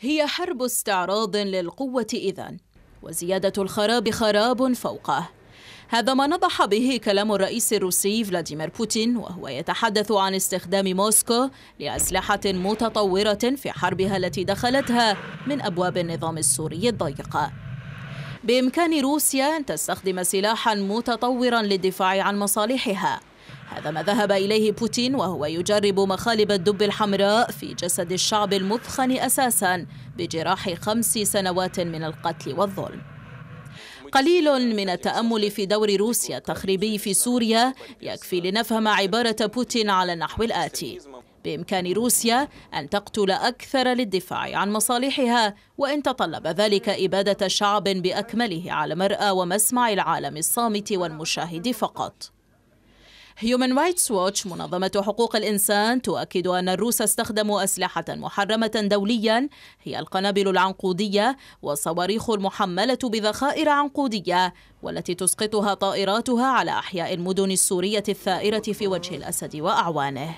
هي حرب استعراض للقوة إذا وزيادة الخراب خراب فوقه هذا ما نضح به كلام الرئيس الروسي فلاديمير بوتين وهو يتحدث عن استخدام موسكو لأسلحة متطورة في حربها التي دخلتها من أبواب النظام السوري الضيقة بإمكان روسيا أن تستخدم سلاحا متطورا للدفاع عن مصالحها هذا ما ذهب إليه بوتين وهو يجرب مخالب الدب الحمراء في جسد الشعب المثخن أساسا بجراح خمس سنوات من القتل والظلم قليل من التأمل في دور روسيا التخريبي في سوريا يكفي لنفهم عبارة بوتين على النحو الآتي بإمكان روسيا أن تقتل أكثر للدفاع عن مصالحها وإن تطلب ذلك إبادة شعب بأكمله على مرأى ومسمع العالم الصامت والمشاهد فقط هيومن رايتس ووتش منظمة حقوق الإنسان تؤكد أن الروس استخدموا أسلحة محرمة دوليا هي القنابل العنقودية والصواريخ المحملة بذخائر عنقودية والتي تسقطها طائراتها على أحياء المدن السورية الثائرة في وجه الأسد وأعوانه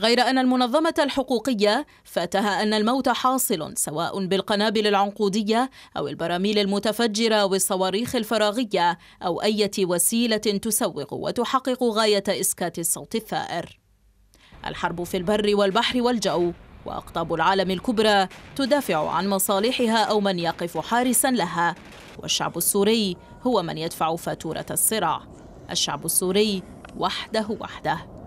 غير أن المنظمة الحقوقية فاتها أن الموت حاصل سواء بالقنابل العنقودية أو البراميل المتفجرة والصواريخ الفراغية أو أي وسيلة تسوغ وتحقق غاية إسكات الصوت الثائر الحرب في البر والبحر والجو وأقطاب العالم الكبرى تدافع عن مصالحها أو من يقف حارسا لها والشعب السوري هو من يدفع فاتورة الصراع الشعب السوري وحده وحده